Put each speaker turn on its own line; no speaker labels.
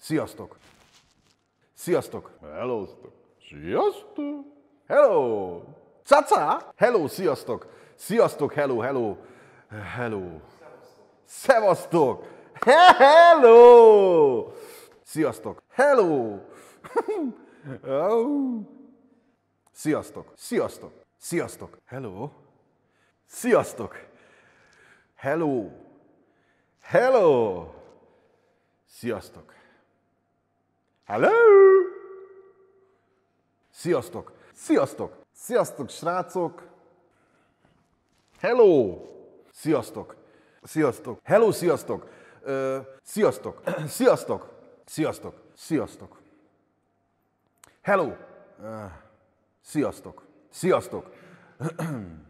Sziasztok! Sziasztok! Hello! Sziasztok! Hello! Caca! Hello, sziasztok! Sziasztok, hello, hello! Hello! Szevasztok! Hello! Sziasztok! Hello! Sziasztok! Sziasztok! Sziasztok! Hello! Sziasztok! Hello! Hello! Sziasztok! Hello! Sziasztok! Sziasztok! Sziasztok, srácok! Hello! Sziasztok! Sziasztok! Hello, sziasztok! Ö, sziasztok! sziasztok! Sziasztok! Sziasztok! Hello! sziasztok! Sziasztok!